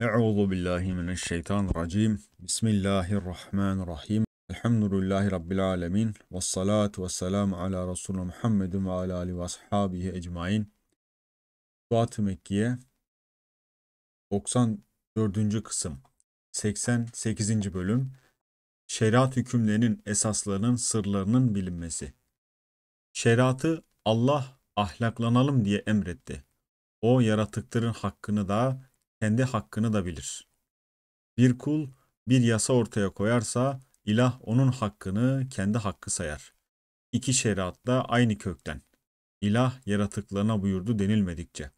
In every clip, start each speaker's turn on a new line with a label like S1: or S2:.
S1: Euzu billahi mineşşeytanirracim. Bismillahirrahmanirrahim. Elhamdülillahi rabbil alamin. Ves salatu vesselam ala Resulü Muhammedin ve ala alihi ve ashabihi ecmaîn. Suat-ı Mekkiye 94. kısım 88. bölüm Şeriat hükümlerinin esaslarının sırlarının bilinmesi. Şeriatı Allah ahlaklanalım diye emretti. O yaratıkların hakkını da kendi hakkını da bilir. Bir kul bir yasa ortaya koyarsa ilah onun hakkını kendi hakkı sayar. İki şeriat da aynı kökten. İlah yaratıklarına buyurdu denilmedikçe.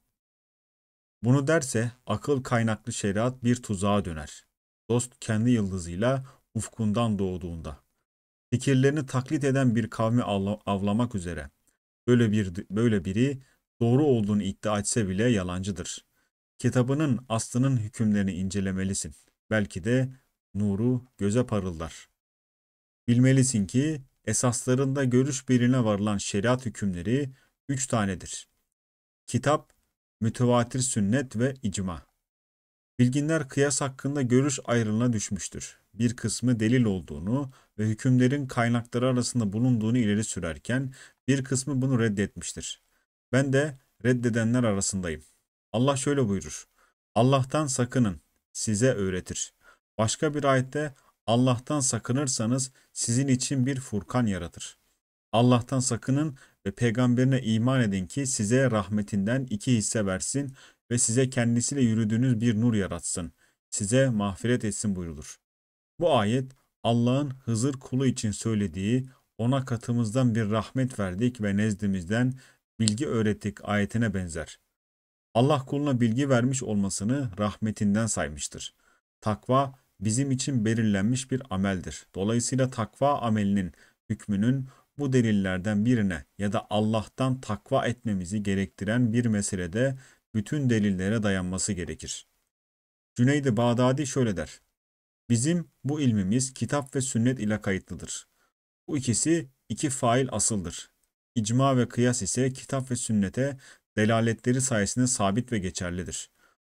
S1: Bunu derse akıl kaynaklı şeriat bir tuzağa döner. Dost kendi yıldızıyla ufkundan doğduğunda. Fikirlerini taklit eden bir kavmi avlamak üzere. Böyle bir böyle biri doğru olduğunu iddia etse bile yalancıdır. Kitabının aslının hükümlerini incelemelisin. Belki de nuru göze parıldar. Bilmelisin ki esaslarında görüş birine varılan şeriat hükümleri üç tanedir. Kitap, mütevatir sünnet ve icma. Bilginler kıyas hakkında görüş ayrılığına düşmüştür. Bir kısmı delil olduğunu ve hükümlerin kaynakları arasında bulunduğunu ileri sürerken bir kısmı bunu reddetmiştir. Ben de reddedenler arasındayım. Allah şöyle buyurur. Allah'tan sakının, size öğretir. Başka bir ayette Allah'tan sakınırsanız sizin için bir furkan yaratır. Allah'tan sakının ve peygamberine iman edin ki size rahmetinden iki hisse versin ve size kendisiyle yürüdüğünüz bir nur yaratsın. Size mağfiret etsin buyurulur. Bu ayet Allah'ın Hızır kulu için söylediği ona katımızdan bir rahmet verdik ve nezdimizden bilgi öğrettik ayetine benzer. Allah kuluna bilgi vermiş olmasını rahmetinden saymıştır. Takva bizim için belirlenmiş bir ameldir. Dolayısıyla takva amelinin hükmünün bu delillerden birine ya da Allah'tan takva etmemizi gerektiren bir meselede bütün delillere dayanması gerekir. Cüneyd-i Bağdadi şöyle der. Bizim bu ilmimiz kitap ve sünnet ile kayıtlıdır. Bu ikisi iki fail asıldır. İcma ve kıyas ise kitap ve sünnete delaletleri sayesinde sabit ve geçerlidir.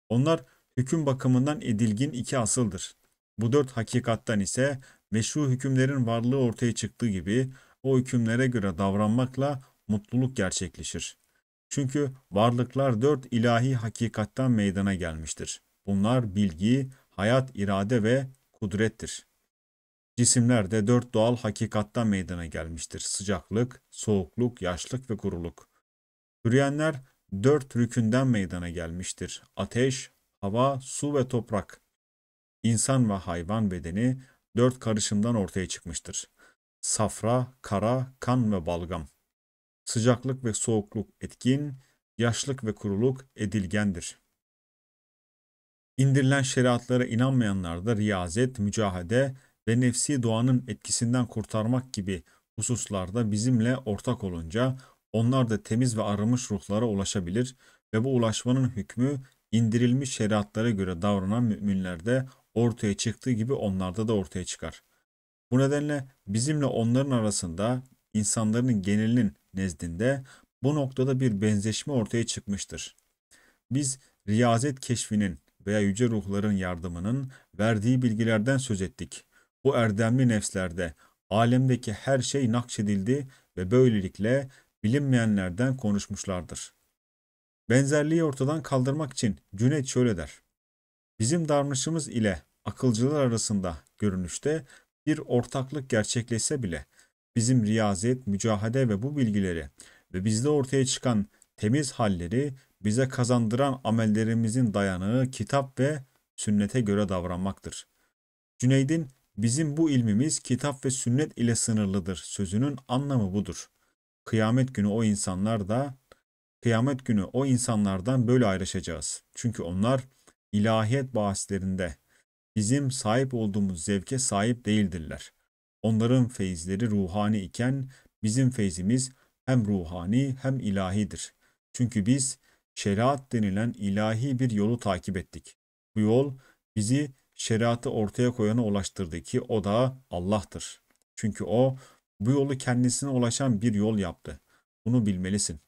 S1: Onlar hüküm bakımından edilgin iki asıldır. Bu dört hakikattan ise meşru hükümlerin varlığı ortaya çıktığı gibi o hükümlere göre davranmakla mutluluk gerçekleşir. Çünkü varlıklar dört ilahi hakikattan meydana gelmiştir. Bunlar bilgi, hayat, irade ve kudrettir. Cisimler de dört doğal hakikattan meydana gelmiştir. Sıcaklık, soğukluk, yaşlık ve kuruluk. Üreyenler dört rükünden meydana gelmiştir. Ateş, hava, su ve toprak. İnsan ve hayvan bedeni dört karışımdan ortaya çıkmıştır. Safra, kara, kan ve balgam. Sıcaklık ve soğukluk etkin, yaşlık ve kuruluk edilgendir. İndirilen şeriatlara inanmayanlarda da riyazet, mücahede ve nefsi doğanın etkisinden kurtarmak gibi hususlarda bizimle ortak olunca onlar da temiz ve arınmış ruhlara ulaşabilir ve bu ulaşmanın hükmü indirilmiş şeriatlara göre davranan müminlerde ortaya çıktığı gibi onlarda da ortaya çıkar. Bu nedenle bizimle onların arasında insanların genelinin nezdinde bu noktada bir benzeşme ortaya çıkmıştır. Biz riyazet keşfinin veya yüce ruhların yardımının verdiği bilgilerden söz ettik. Bu erdemli nefslerde alemdeki her şey nakşedildi ve böylelikle bilinmeyenlerden konuşmuşlardır. Benzerliği ortadan kaldırmak için Cüneyt şöyle der. Bizim davranışımız ile akılcılar arasında görünüşte bir ortaklık gerçekleşse bile bizim riyazet, mücahede ve bu bilgileri ve bizde ortaya çıkan temiz halleri bize kazandıran amellerimizin dayanığı kitap ve sünnete göre davranmaktır. Cüneyd'in bizim bu ilmimiz kitap ve sünnet ile sınırlıdır sözünün anlamı budur kıyamet günü o insanlar da kıyamet günü o insanlardan böyle ayrışacağız. Çünkü onlar ilahiyet bahislerinde bizim sahip olduğumuz zevke sahip değildirler. Onların feyizleri ruhani iken bizim feyzimiz hem ruhani hem ilahidir. Çünkü biz şeriat denilen ilahi bir yolu takip ettik. Bu yol bizi şeriatı ortaya koyana ulaştırdı ki o da Allah'tır. Çünkü o bu yolu kendisine ulaşan bir yol yaptı. Bunu bilmelisin.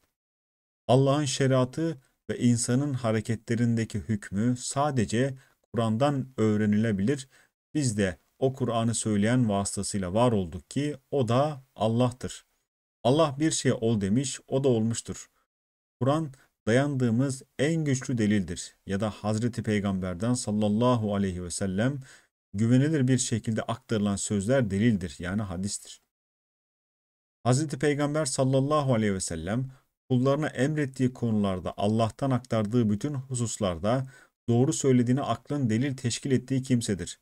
S1: Allah'ın şeriatı ve insanın hareketlerindeki hükmü sadece Kur'an'dan öğrenilebilir. Biz de o Kur'an'ı söyleyen vasıtasıyla var olduk ki o da Allah'tır. Allah bir şey ol demiş, o da olmuştur. Kur'an dayandığımız en güçlü delildir ya da Hazreti Peygamber'den sallallahu aleyhi ve sellem güvenilir bir şekilde aktarılan sözler delildir yani hadistir. Hz. Peygamber sallallahu aleyhi ve sellem kullarına emrettiği konularda Allah'tan aktardığı bütün hususlarda doğru söylediğini aklın delil teşkil ettiği kimsedir.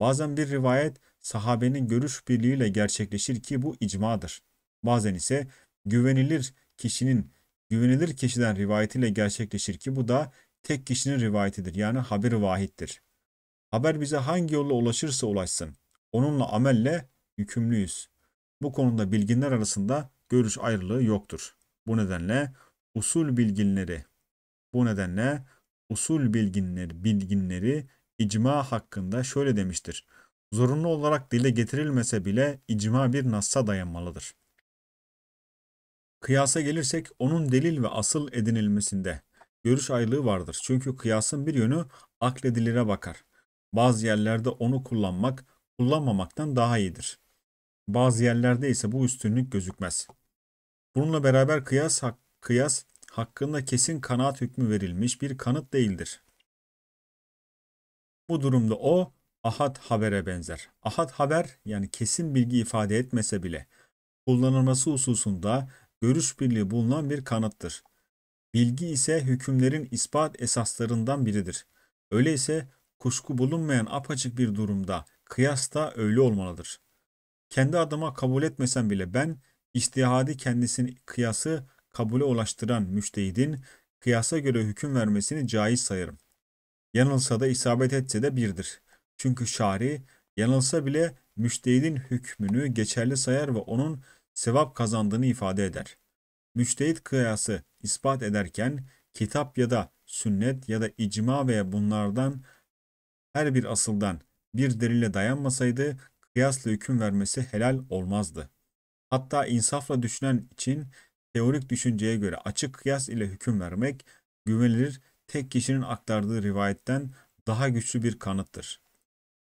S1: Bazen bir rivayet sahabenin görüş birliğiyle gerçekleşir ki bu icmadır. Bazen ise güvenilir kişinin güvenilir kişiden rivayetiyle gerçekleşir ki bu da tek kişinin rivayetidir yani haber vahittir. Haber bize hangi yolla ulaşırsa ulaşsın onunla amelle yükümlüyüz. Bu konuda bilginler arasında görüş ayrılığı yoktur. Bu nedenle usul bilginleri bu nedenle usul bilginleri bilginleri icma hakkında şöyle demiştir. Zorunlu olarak dile getirilmese bile icma bir nassa dayanmalıdır. Kıyasa gelirsek onun delil ve asıl edinilmesinde görüş ayrılığı vardır. Çünkü kıyasın bir yönü akledilire bakar. Bazı yerlerde onu kullanmak kullanmamaktan daha iyidir. Bazı yerlerde ise bu üstünlük gözükmez. Bununla beraber kıyas, hak, kıyas hakkında kesin kanaat hükmü verilmiş bir kanıt değildir. Bu durumda o ahad habere benzer. Ahad haber yani kesin bilgi ifade etmese bile kullanılması hususunda görüş birliği bulunan bir kanıttır. Bilgi ise hükümlerin ispat esaslarından biridir. Öyleyse kuşku bulunmayan apaçık bir durumda kıyas da öyle olmalıdır. Kendi adıma kabul etmesem bile ben istihadi kendisini kıyası kabule ulaştıran müştehidin kıyasa göre hüküm vermesini caiz sayarım. Yanılsa da isabet etse de birdir. Çünkü şari yanılsa bile müştehidin hükmünü geçerli sayar ve onun sevap kazandığını ifade eder. Müştehit kıyası ispat ederken kitap ya da sünnet ya da icma veya bunlardan her bir asıldan bir delile dayanmasaydı kıyasla hüküm vermesi helal olmazdı. Hatta insafla düşünen için teorik düşünceye göre açık kıyas ile hüküm vermek güvenilir tek kişinin aktardığı rivayetten daha güçlü bir kanıttır.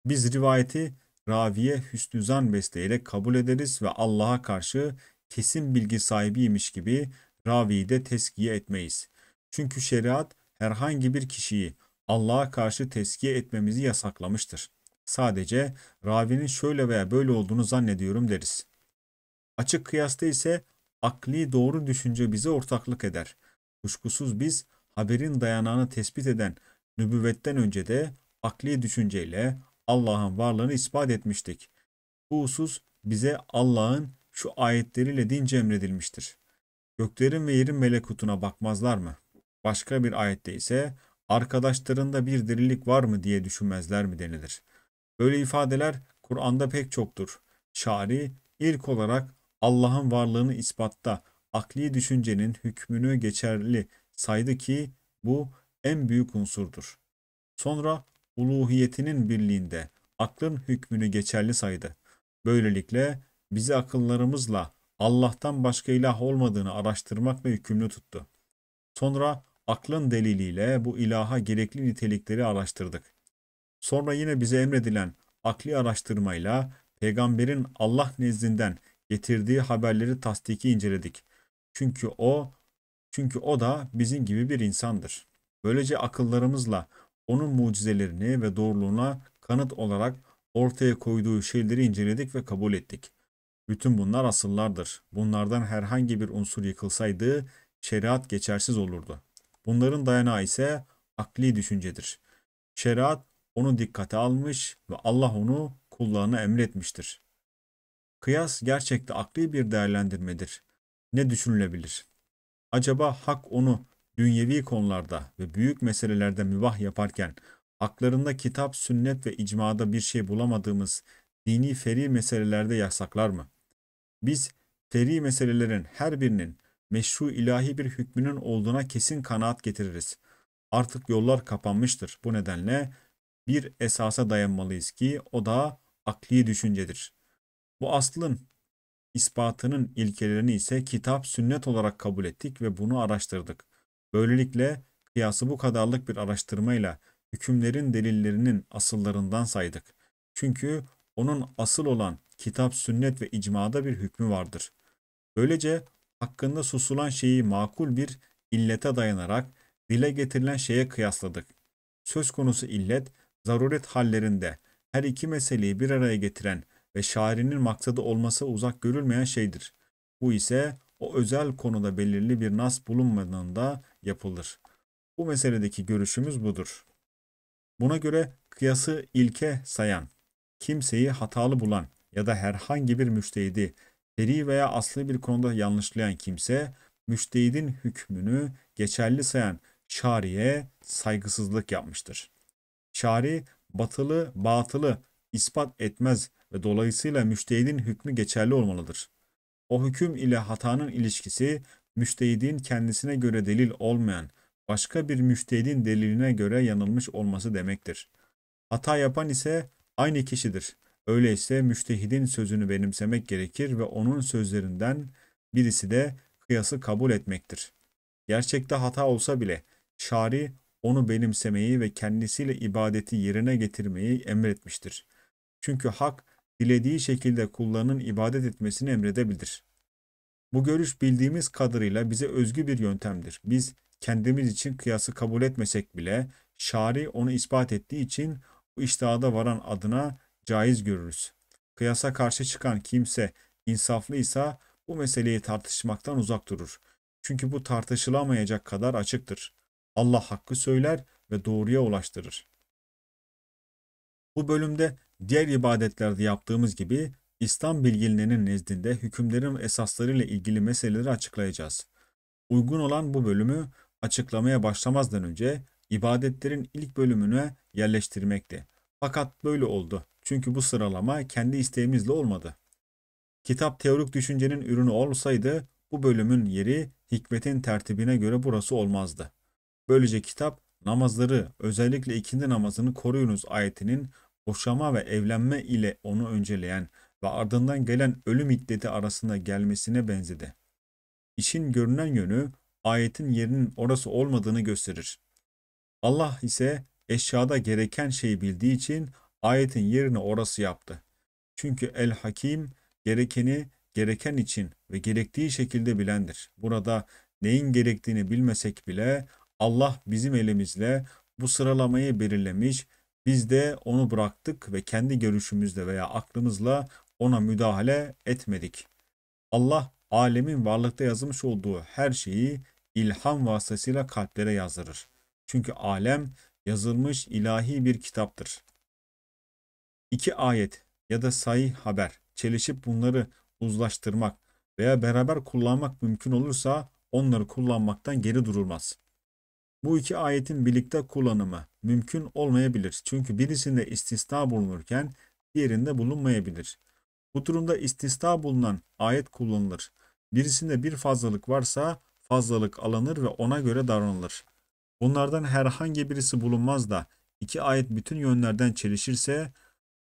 S1: Biz rivayeti raviye hüsnüzan besleyerek kabul ederiz ve Allah'a karşı kesin bilgi sahibiymiş gibi raviyi de teskiye etmeyiz. Çünkü şeriat herhangi bir kişiyi Allah'a karşı teskiye etmemizi yasaklamıştır. Sadece ravinin şöyle veya böyle olduğunu zannediyorum deriz. Açık kıyasta ise akli doğru düşünce bize ortaklık eder. Kuşkusuz biz haberin dayanağını tespit eden nübüvvetten önce de akli düşünceyle Allah'ın varlığını ispat etmiştik. Bu husus bize Allah'ın şu ayetleriyle dince emredilmiştir. Göklerin ve yerin melekutuna bakmazlar mı? Başka bir ayette ise arkadaşlarında bir dirilik var mı diye düşünmezler mi denilir.'' Böyle ifadeler Kur'an'da pek çoktur. Şari ilk olarak Allah'ın varlığını ispatta akli düşüncenin hükmünü geçerli saydı ki bu en büyük unsurdur. Sonra uluhiyetinin birliğinde aklın hükmünü geçerli saydı. Böylelikle bizi akıllarımızla Allah'tan başka ilah olmadığını araştırmakla yükümlü tuttu. Sonra aklın deliliyle bu ilaha gerekli nitelikleri araştırdık. Sonra yine bize emredilen akli araştırmayla peygamberin Allah nezdinden getirdiği haberleri tasdiki inceledik. Çünkü o çünkü o da bizim gibi bir insandır. Böylece akıllarımızla onun mucizelerini ve doğruluğuna kanıt olarak ortaya koyduğu şeyleri inceledik ve kabul ettik. Bütün bunlar asıllardır. Bunlardan herhangi bir unsur yıkılsaydı şeriat geçersiz olurdu. Bunların dayanağı ise akli düşüncedir. Şeriat onu dikkate almış ve Allah onu kullarına emretmiştir. Kıyas gerçekte akli bir değerlendirmedir. Ne düşünülebilir? Acaba hak onu dünyevi konularda ve büyük meselelerde mübah yaparken haklarında kitap, sünnet ve icmada bir şey bulamadığımız dini feri meselelerde yasaklar mı? Biz feri meselelerin her birinin meşru ilahi bir hükmünün olduğuna kesin kanaat getiririz. Artık yollar kapanmıştır. Bu nedenle bir esasa dayanmalıyız ki o da akli düşüncedir. Bu aslın ispatının ilkelerini ise kitap sünnet olarak kabul ettik ve bunu araştırdık. Böylelikle kıyası bu kadarlık bir araştırmayla hükümlerin delillerinin asıllarından saydık. Çünkü onun asıl olan kitap, sünnet ve icmada bir hükmü vardır. Böylece hakkında susulan şeyi makul bir illete dayanarak dile getirilen şeye kıyasladık. Söz konusu illet zaruret hallerinde her iki meseleyi bir araya getiren ve şairinin maksadı olması uzak görülmeyen şeydir. Bu ise o özel konuda belirli bir nas bulunmadığında yapılır. Bu meseledeki görüşümüz budur. Buna göre kıyası ilke sayan, kimseyi hatalı bulan ya da herhangi bir müştehidi seri veya aslı bir konuda yanlışlayan kimse, müştehidin hükmünü geçerli sayan şariye saygısızlık yapmıştır şari batılı batılı ispat etmez ve dolayısıyla müştehidin hükmü geçerli olmalıdır. O hüküm ile hatanın ilişkisi müştehidin kendisine göre delil olmayan başka bir müştehidin deliline göre yanılmış olması demektir. Hata yapan ise aynı kişidir. Öyleyse müştehidin sözünü benimsemek gerekir ve onun sözlerinden birisi de kıyası kabul etmektir. Gerçekte hata olsa bile şari onu benimsemeyi ve kendisiyle ibadeti yerine getirmeyi emretmiştir. Çünkü hak dilediği şekilde kullarının ibadet etmesini emredebilir. Bu görüş bildiğimiz kadarıyla bize özgü bir yöntemdir. Biz kendimiz için kıyası kabul etmesek bile şari onu ispat ettiği için bu iştihada varan adına caiz görürüz. Kıyasa karşı çıkan kimse insaflıysa bu meseleyi tartışmaktan uzak durur. Çünkü bu tartışılamayacak kadar açıktır. Allah hakkı söyler ve doğruya ulaştırır. Bu bölümde diğer ibadetlerde yaptığımız gibi İslam bilginlerinin nezdinde hükümlerin esaslarıyla ilgili meseleleri açıklayacağız. Uygun olan bu bölümü açıklamaya başlamazdan önce ibadetlerin ilk bölümüne yerleştirmekti. Fakat böyle oldu. Çünkü bu sıralama kendi isteğimizle olmadı. Kitap teorik düşüncenin ürünü olsaydı bu bölümün yeri hikmetin tertibine göre burası olmazdı. Böylece kitap namazları özellikle ikindi namazını koruyunuz ayetinin boşama ve evlenme ile onu önceleyen ve ardından gelen ölüm iddeti arasında gelmesine benzedi. İşin görünen yönü ayetin yerinin orası olmadığını gösterir. Allah ise eşyada gereken şeyi bildiği için ayetin yerini orası yaptı. Çünkü El Hakim gerekeni gereken için ve gerektiği şekilde bilendir. Burada neyin gerektiğini bilmesek bile Allah bizim elimizle bu sıralamayı belirlemiş. Biz de onu bıraktık ve kendi görüşümüzle veya aklımızla ona müdahale etmedik. Allah alemin varlıkta yazmış olduğu her şeyi ilham vasıtasıyla kalplere yazdırır. Çünkü alem yazılmış ilahi bir kitaptır. İki ayet ya da sayı haber çelişip bunları uzlaştırmak veya beraber kullanmak mümkün olursa onları kullanmaktan geri durulmaz. Bu iki ayetin birlikte kullanımı mümkün olmayabilir. Çünkü birisinde istisna bulunurken diğerinde bulunmayabilir. Bu durumda istisna bulunan ayet kullanılır. Birisinde bir fazlalık varsa fazlalık alınır ve ona göre davranılır. Bunlardan herhangi birisi bulunmaz da iki ayet bütün yönlerden çelişirse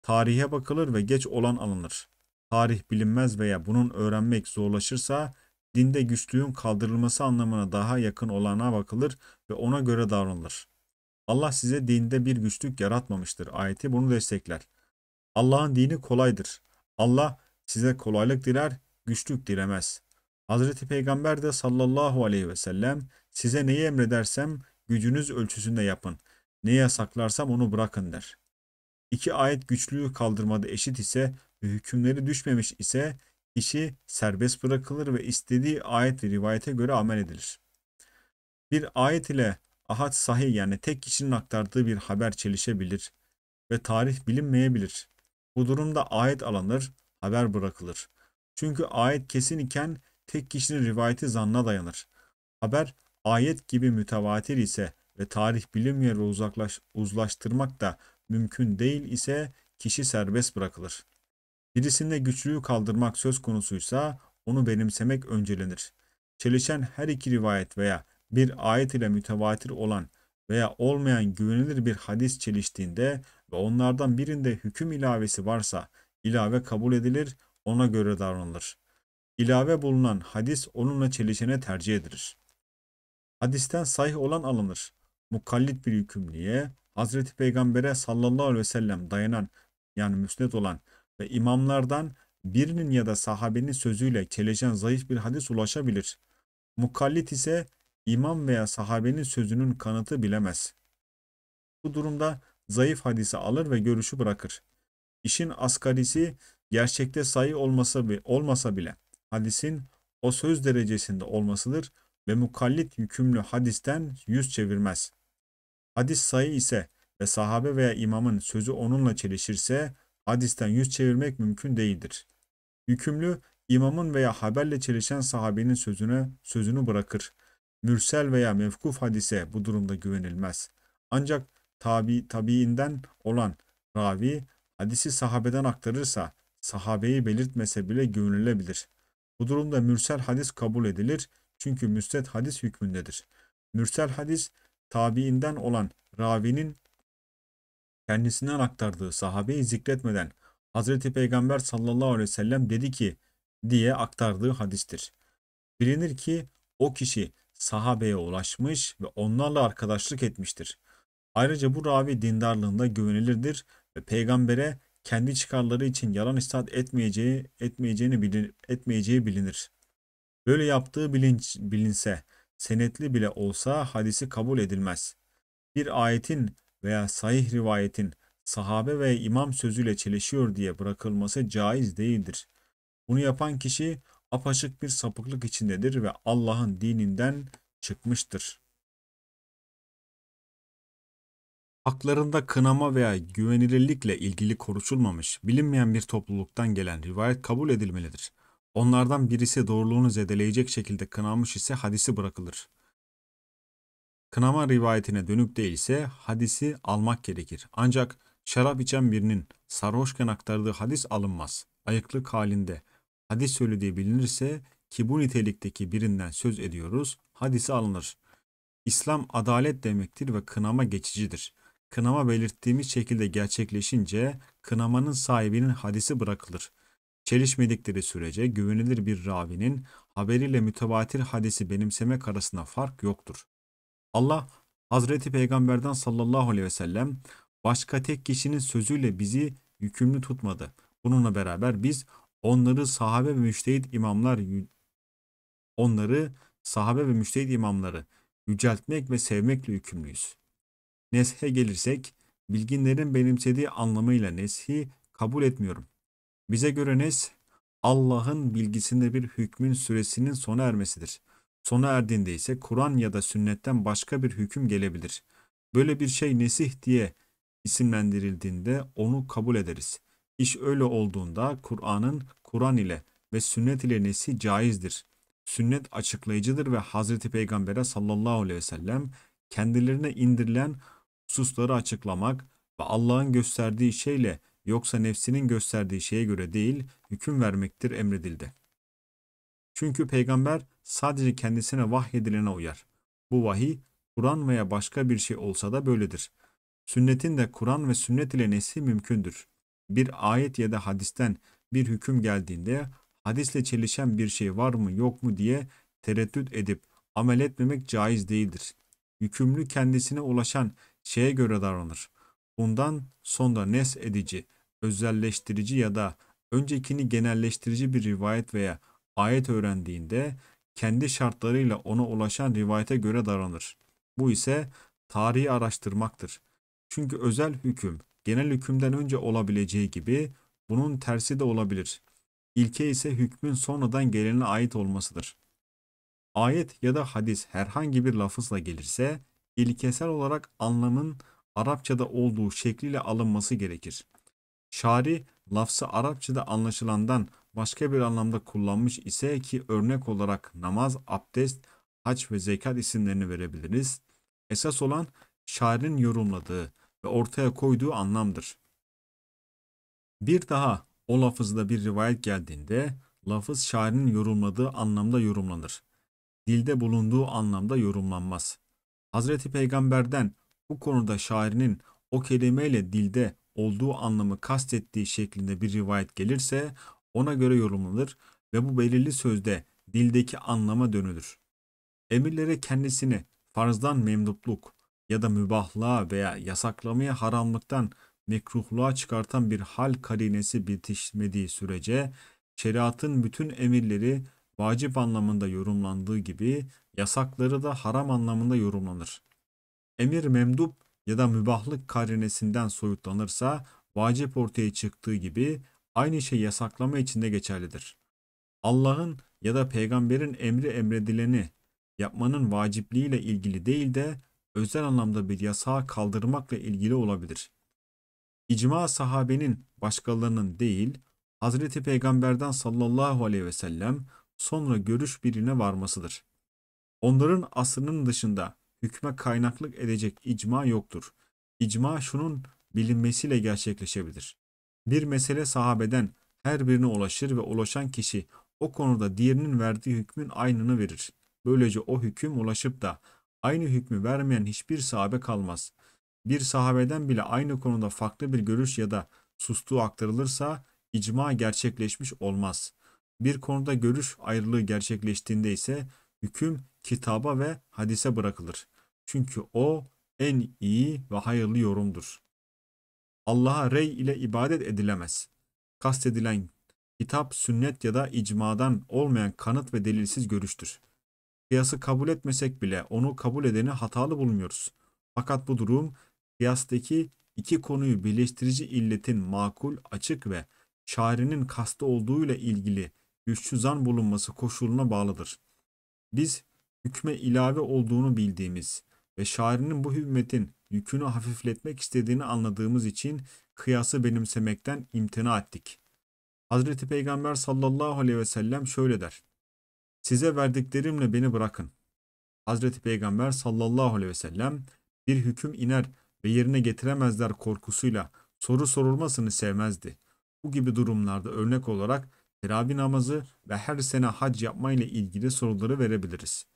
S1: tarihe bakılır ve geç olan alınır. Tarih bilinmez veya bunun öğrenmek zorlaşırsa dinde güçlüğün kaldırılması anlamına daha yakın olana bakılır ve ona göre davranılır. Allah size dinde bir güçlük yaratmamıştır. Ayeti bunu destekler. Allah'ın dini kolaydır. Allah size kolaylık diler, güçlük dilemez. Hazreti Peygamber de sallallahu aleyhi ve sellem size neyi emredersem gücünüz ölçüsünde yapın. Ne yasaklarsam onu bırakın der. İki ayet güçlüğü kaldırmada eşit ise ve hükümleri düşmemiş ise kişi serbest bırakılır ve istediği ayet ve rivayete göre amel edilir. Bir ayet ile ahad sahih yani tek kişinin aktardığı bir haber çelişebilir ve tarih bilinmeyebilir. Bu durumda ayet alınır, haber bırakılır. Çünkü ayet kesin iken tek kişinin rivayeti zanna dayanır. Haber ayet gibi mütevatir ise ve tarih bilinmiyor ve uzaklaş, uzlaştırmak da mümkün değil ise kişi serbest bırakılır. Birisinde güçlüğü kaldırmak söz konusuysa onu benimsemek öncelenir. Çelişen her iki rivayet veya bir ayet ile mütevatir olan veya olmayan güvenilir bir hadis çeliştiğinde ve onlardan birinde hüküm ilavesi varsa ilave kabul edilir, ona göre davranılır. İlave bulunan hadis onunla çelişene tercih edilir. Hadisten sahih olan alınır. Mukallit bir hükümlüye, Hazreti Peygamber'e sallallahu aleyhi ve sellem dayanan yani müsnet olan ve imamlardan birinin ya da sahabenin sözüyle çelişen zayıf bir hadis ulaşabilir. Mukallit ise imam veya sahabenin sözünün kanıtı bilemez. Bu durumda zayıf hadisi alır ve görüşü bırakır. İşin asgarisi gerçekte sayı olmasa, olmasa bile hadisin o söz derecesinde olmasıdır ve mukallit yükümlü hadisten yüz çevirmez. Hadis sayı ise ve sahabe veya imamın sözü onunla çelişirse Hadisten yüz çevirmek mümkün değildir. Yükümlü imamın veya haberle çelişen sahabenin sözüne sözünü bırakır. Mürsel veya mevkuf hadise bu durumda güvenilmez. Ancak tabi tabiinden olan ravi hadisi sahabeden aktarırsa sahabeyi belirtmese bile güvenilebilir. Bu durumda mürsel hadis kabul edilir çünkü müsted hadis hükmündedir. Mürsel hadis tabiinden olan ravinin kendisinden aktardığı sahabeyi zikretmeden Hazreti Peygamber sallallahu aleyhi ve sellem dedi ki diye aktardığı hadistir. Bilinir ki o kişi sahabeye ulaşmış ve onlarla arkadaşlık etmiştir. Ayrıca bu ravi dindarlığında güvenilirdir ve peygambere kendi çıkarları için yalan istat etmeyeceği etmeyeceğini bilin, etmeyeceği bilinir. Böyle yaptığı bilinç bilinse senetli bile olsa hadisi kabul edilmez. Bir ayetin veya sahih rivayetin sahabe ve imam sözüyle çelişiyor diye bırakılması caiz değildir. Bunu yapan kişi apaçık bir sapıklık içindedir ve Allah'ın dininden çıkmıştır. Haklarında kınama veya güvenilirlikle ilgili konuşulmamış, bilinmeyen bir topluluktan gelen rivayet kabul edilmelidir. Onlardan birisi doğruluğunu zedeleyecek şekilde kınamış ise hadisi bırakılır. Kınama rivayetine dönük değilse hadisi almak gerekir. Ancak şarap içen birinin sarhoşken aktardığı hadis alınmaz. Ayıklık halinde hadis söylediği bilinirse ki bu nitelikteki birinden söz ediyoruz, hadisi alınır. İslam adalet demektir ve kınama geçicidir. Kınama belirttiğimiz şekilde gerçekleşince kınamanın sahibinin hadisi bırakılır. Çelişmedikleri sürece güvenilir bir ravinin haberiyle mütevatir hadisi benimsemek arasında fark yoktur. Allah Hazreti Peygamber'den sallallahu aleyhi ve sellem başka tek kişinin sözüyle bizi yükümlü tutmadı. Bununla beraber biz onları sahabe ve müştehit imamlar onları sahabe ve müştehit imamları yüceltmek ve sevmekle yükümlüyüz. Neshe gelirsek bilginlerin benimsediği anlamıyla neshi kabul etmiyorum. Bize göre nes Allah'ın bilgisinde bir hükmün süresinin sona ermesidir. Sona erdiğinde ise Kur'an ya da sünnetten başka bir hüküm gelebilir. Böyle bir şey nesih diye isimlendirildiğinde onu kabul ederiz. İş öyle olduğunda Kur'an'ın Kur'an ile ve sünnet ile nesi caizdir. Sünnet açıklayıcıdır ve Hazreti Peygamber'e sallallahu aleyhi ve sellem kendilerine indirilen hususları açıklamak ve Allah'ın gösterdiği şeyle yoksa nefsinin gösterdiği şeye göre değil hüküm vermektir emredildi. Çünkü peygamber sadece kendisine vahyedilene uyar. Bu vahiy Kur'an veya başka bir şey olsa da böyledir. Sünnetin de Kur'an ve sünnet ile nesi mümkündür. Bir ayet ya da hadisten bir hüküm geldiğinde hadisle çelişen bir şey var mı yok mu diye tereddüt edip amel etmemek caiz değildir. Yükümlü kendisine ulaşan şeye göre davranır. Bundan sonra nes edici, özelleştirici ya da öncekini genelleştirici bir rivayet veya ayet öğrendiğinde kendi şartlarıyla ona ulaşan rivayete göre davranır. Bu ise tarihi araştırmaktır. Çünkü özel hüküm genel hükümden önce olabileceği gibi bunun tersi de olabilir. İlke ise hükmün sonradan gelene ait olmasıdır. Ayet ya da hadis herhangi bir lafızla gelirse ilkesel olarak anlamın Arapçada olduğu şekliyle alınması gerekir. Şari lafzı Arapçada anlaşılandan başka bir anlamda kullanmış ise ki örnek olarak namaz, abdest, haç ve zekat isimlerini verebiliriz. Esas olan şairin yorumladığı ve ortaya koyduğu anlamdır. Bir daha o lafızda bir rivayet geldiğinde lafız şairin yorumladığı anlamda yorumlanır. Dilde bulunduğu anlamda yorumlanmaz. Hazreti Peygamber'den bu konuda şairinin o kelimeyle dilde olduğu anlamı kastettiği şeklinde bir rivayet gelirse ona göre yorumlanır ve bu belirli sözde dildeki anlama dönülür. Emirlere kendisini farzdan memdupluk ya da mübahlığa veya yasaklamaya haramlıktan mekruhluğa çıkartan bir hal karinesi bitişmediği sürece şeriatın bütün emirleri vacip anlamında yorumlandığı gibi yasakları da haram anlamında yorumlanır. Emir memdup ya da mübahlık karinesinden soyutlanırsa vacip ortaya çıktığı gibi aynı şey yasaklama içinde geçerlidir. Allah'ın ya da peygamberin emri emredileni yapmanın vacipliğiyle ilgili değil de özel anlamda bir yasağı kaldırmakla ilgili olabilir. İcma sahabenin başkalarının değil, Hazreti Peygamber'den sallallahu aleyhi ve sellem sonra görüş birine varmasıdır. Onların asrının dışında hükme kaynaklık edecek icma yoktur. İcma şunun bilinmesiyle gerçekleşebilir. Bir mesele sahabeden her birine ulaşır ve ulaşan kişi o konuda diğerinin verdiği hükmün aynını verir. Böylece o hüküm ulaşıp da aynı hükmü vermeyen hiçbir sahabe kalmaz. Bir sahabeden bile aynı konuda farklı bir görüş ya da sustuğu aktarılırsa icma gerçekleşmiş olmaz. Bir konuda görüş ayrılığı gerçekleştiğinde ise hüküm kitaba ve hadise bırakılır. Çünkü o en iyi ve hayırlı yorumdur. Allah'a rey ile ibadet edilemez. Kastedilen kitap, sünnet ya da icmadan olmayan kanıt ve delilsiz görüştür. Kıyası kabul etmesek bile onu kabul edeni hatalı bulmuyoruz. Fakat bu durum kıyastaki iki konuyu birleştirici illetin makul, açık ve şairinin kastı olduğuyla ilgili güçlü zan bulunması koşuluna bağlıdır. Biz hükme ilave olduğunu bildiğimiz ve şairinin bu hükmetin yükünü hafifletmek istediğini anladığımız için kıyası benimsemekten imtina ettik. Hazreti Peygamber sallallahu aleyhi ve sellem şöyle der. Size verdiklerimle beni bırakın. Hazreti Peygamber sallallahu aleyhi ve sellem bir hüküm iner ve yerine getiremezler korkusuyla soru sorulmasını sevmezdi. Bu gibi durumlarda örnek olarak teravih namazı ve her sene hac yapma ile ilgili soruları verebiliriz.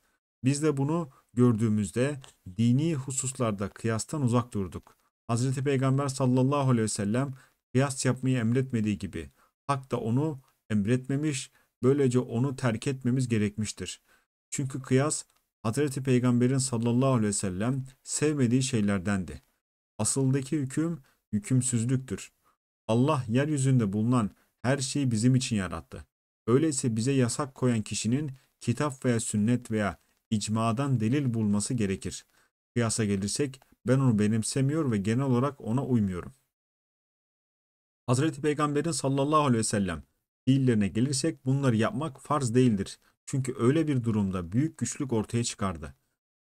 S1: Biz de bunu gördüğümüzde dini hususlarda kıyastan uzak durduk. Hz. Peygamber sallallahu aleyhi ve sellem kıyas yapmayı emretmediği gibi hak da onu emretmemiş, böylece onu terk etmemiz gerekmiştir. Çünkü kıyas Hz. Peygamber'in sallallahu aleyhi ve sellem sevmediği şeylerdendi. Asıldaki hüküm yükümsüzlüktür. Allah yeryüzünde bulunan her şeyi bizim için yarattı. Öyleyse bize yasak koyan kişinin kitap veya sünnet veya icmadan delil bulması gerekir. Kıyasa gelirsek ben onu benimsemiyor ve genel olarak ona uymuyorum. Hazreti Peygamber'in sallallahu aleyhi ve sellem fiillerine gelirsek bunları yapmak farz değildir. Çünkü öyle bir durumda büyük güçlük ortaya çıkardı.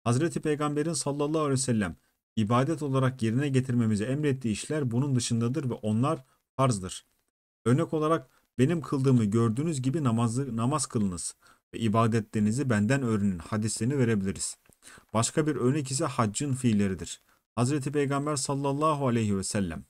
S1: Hazreti Peygamber'in sallallahu aleyhi ve sellem ibadet olarak yerine getirmemizi emrettiği işler bunun dışındadır ve onlar farzdır. Örnek olarak benim kıldığımı gördüğünüz gibi namazı, namaz kılınız ve ibadetlerinizi benden öğrenin hadislerini verebiliriz. Başka bir örnek ise haccın fiilleridir. Hz. Peygamber sallallahu aleyhi ve sellem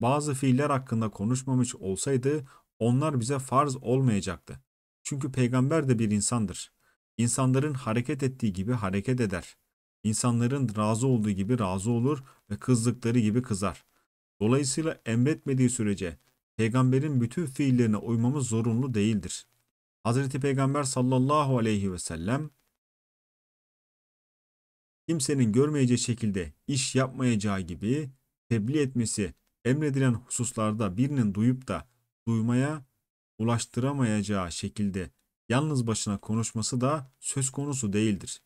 S1: bazı fiiller hakkında konuşmamış olsaydı onlar bize farz olmayacaktı. Çünkü peygamber de bir insandır. İnsanların hareket ettiği gibi hareket eder. İnsanların razı olduğu gibi razı olur ve kızdıkları gibi kızar. Dolayısıyla emretmediği sürece peygamberin bütün fiillerine uymamız zorunlu değildir. Hazreti Peygamber sallallahu aleyhi ve sellem kimsenin görmeyeceği şekilde iş yapmayacağı gibi tebliğ etmesi emredilen hususlarda birinin duyup da duymaya ulaştıramayacağı şekilde yalnız başına konuşması da söz konusu değildir.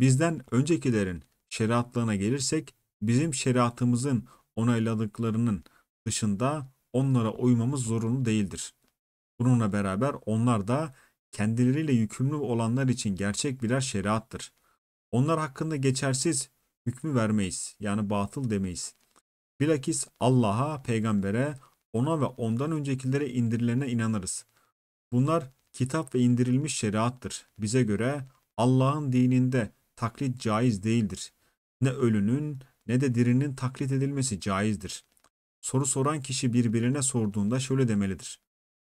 S1: Bizden öncekilerin şeriatlarına gelirsek bizim şeriatımızın onayladıklarının dışında onlara uymamız zorunlu değildir. Bununla beraber onlar da kendileriyle yükümlü olanlar için gerçek birer şeriattır. Onlar hakkında geçersiz hükmü vermeyiz. Yani batıl demeyiz. Bilakis Allah'a, peygambere, ona ve ondan öncekilere indirilene inanırız. Bunlar kitap ve indirilmiş şeriattır. Bize göre Allah'ın dininde taklit caiz değildir. Ne ölünün ne de dirinin taklit edilmesi caizdir. Soru soran kişi birbirine sorduğunda şöyle demelidir.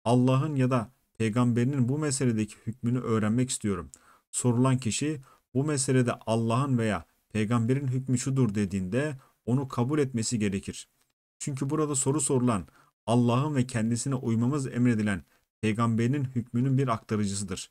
S1: Allah'ın ya da peygamberinin bu meseledeki hükmünü öğrenmek istiyorum. Sorulan kişi bu meselede Allah'ın veya peygamberin hükmü şudur dediğinde onu kabul etmesi gerekir. Çünkü burada soru sorulan Allah'ın ve kendisine uymamız emredilen peygamberinin hükmünün bir aktarıcısıdır.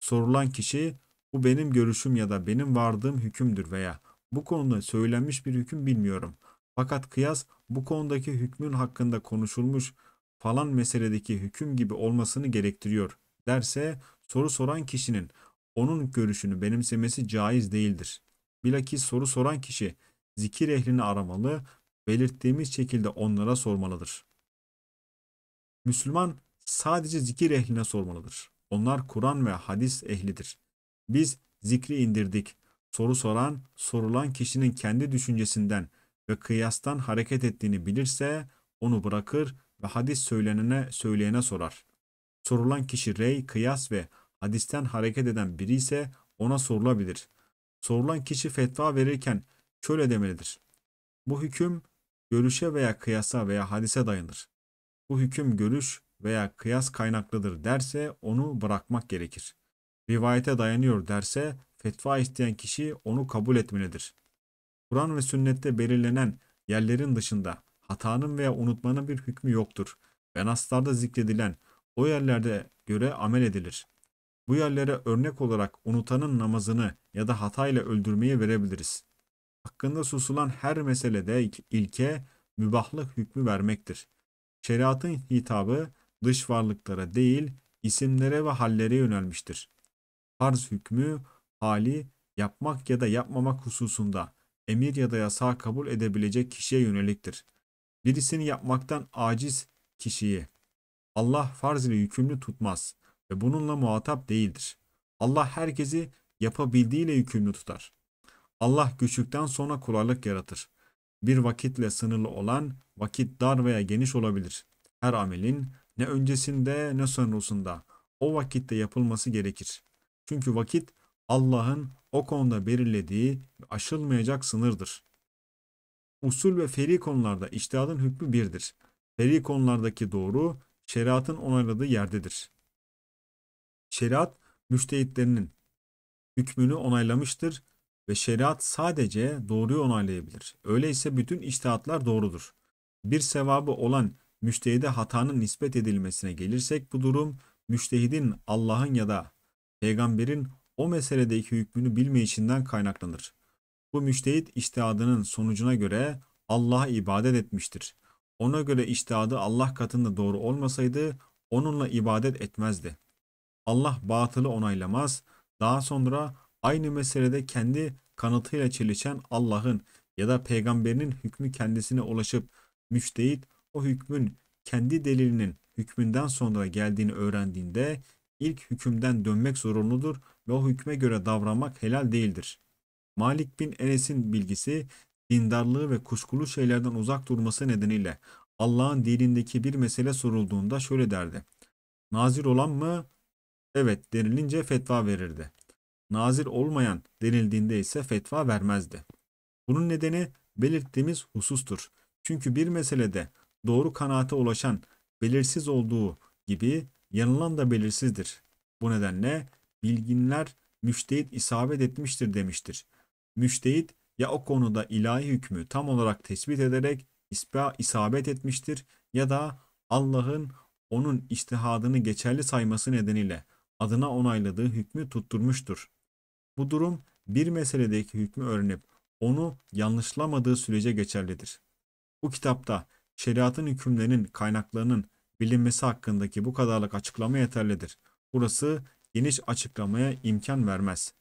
S1: Sorulan kişi bu benim görüşüm ya da benim vardığım hükümdür veya bu konuda söylenmiş bir hüküm bilmiyorum. Fakat kıyas bu konudaki hükmün hakkında konuşulmuş falan meseledeki hüküm gibi olmasını gerektiriyor derse soru soran kişinin onun görüşünü benimsemesi caiz değildir. Bilakis soru soran kişi zikir ehlini aramalı, belirttiğimiz şekilde onlara sormalıdır. Müslüman sadece zikir ehline sormalıdır. Onlar Kur'an ve hadis ehlidir. Biz zikri indirdik. Soru soran, sorulan kişinin kendi düşüncesinden ve kıyastan hareket ettiğini bilirse onu bırakır ve hadis söylenene söyleyene sorar. Sorulan kişi rey, kıyas ve hadisten hareket eden biri ise ona sorulabilir. Sorulan kişi fetva verirken şöyle demelidir. Bu hüküm görüşe veya kıyasa veya hadise dayanır. Bu hüküm görüş veya kıyas kaynaklıdır derse onu bırakmak gerekir. Rivayete dayanıyor derse fetva isteyen kişi onu kabul etmelidir. Kur'an ve sünnette belirlenen yerlerin dışında hatanın veya unutmanın bir hükmü yoktur. Ve zikredilen o yerlerde göre amel edilir. Bu yerlere örnek olarak unutanın namazını ya da hatayla öldürmeyi verebiliriz. Hakkında susulan her meselede ilke mübahlık hükmü vermektir. Şeriatın hitabı dış varlıklara değil isimlere ve hallere yönelmiştir. Farz hükmü hali yapmak ya da yapmamak hususunda emir ya da yasağı kabul edebilecek kişiye yöneliktir birisini yapmaktan aciz kişiyi Allah farz ile yükümlü tutmaz ve bununla muhatap değildir. Allah herkesi yapabildiğiyle yükümlü tutar. Allah güçlükten sonra kolaylık yaratır. Bir vakitle sınırlı olan vakit dar veya geniş olabilir. Her amelin ne öncesinde ne sonrasında o vakitte yapılması gerekir. Çünkü vakit Allah'ın o konuda belirlediği aşılmayacak sınırdır. Usul ve feri konularda içtihadın hükmü birdir. Feri konulardaki doğru şeriatın onayladığı yerdedir. Şeriat müştehitlerinin hükmünü onaylamıştır ve şeriat sadece doğruyu onaylayabilir. Öyleyse bütün içtihatlar doğrudur. Bir sevabı olan müştehide hatanın nispet edilmesine gelirsek bu durum müştehidin Allah'ın ya da peygamberin o meseledeki hükmünü bilmeyişinden kaynaklanır. Bu müştehit iştihadının sonucuna göre Allah'a ibadet etmiştir. Ona göre iştihadı Allah katında doğru olmasaydı onunla ibadet etmezdi. Allah batılı onaylamaz. Daha sonra aynı meselede kendi kanıtıyla çelişen Allah'ın ya da peygamberinin hükmü kendisine ulaşıp müştehit o hükmün kendi delilinin hükmünden sonra geldiğini öğrendiğinde ilk hükümden dönmek zorunludur ve o hükme göre davranmak helal değildir.'' Malik bin Enes'in bilgisi dindarlığı ve kuşkulu şeylerden uzak durması nedeniyle Allah'ın dilindeki bir mesele sorulduğunda şöyle derdi. Nazir olan mı? Evet denilince fetva verirdi. Nazir olmayan denildiğinde ise fetva vermezdi. Bunun nedeni belirttiğimiz husustur. Çünkü bir meselede doğru kanaate ulaşan belirsiz olduğu gibi yanılan da belirsizdir. Bu nedenle bilginler müştehit isabet etmiştir demiştir müştehit ya o konuda ilahi hükmü tam olarak tespit ederek ispa isabet etmiştir ya da Allah'ın onun iştihadını geçerli sayması nedeniyle adına onayladığı hükmü tutturmuştur. Bu durum bir meseledeki hükmü öğrenip onu yanlışlamadığı sürece geçerlidir. Bu kitapta şeriatın hükümlerinin kaynaklarının bilinmesi hakkındaki bu kadarlık açıklama yeterlidir. Burası geniş açıklamaya imkan vermez.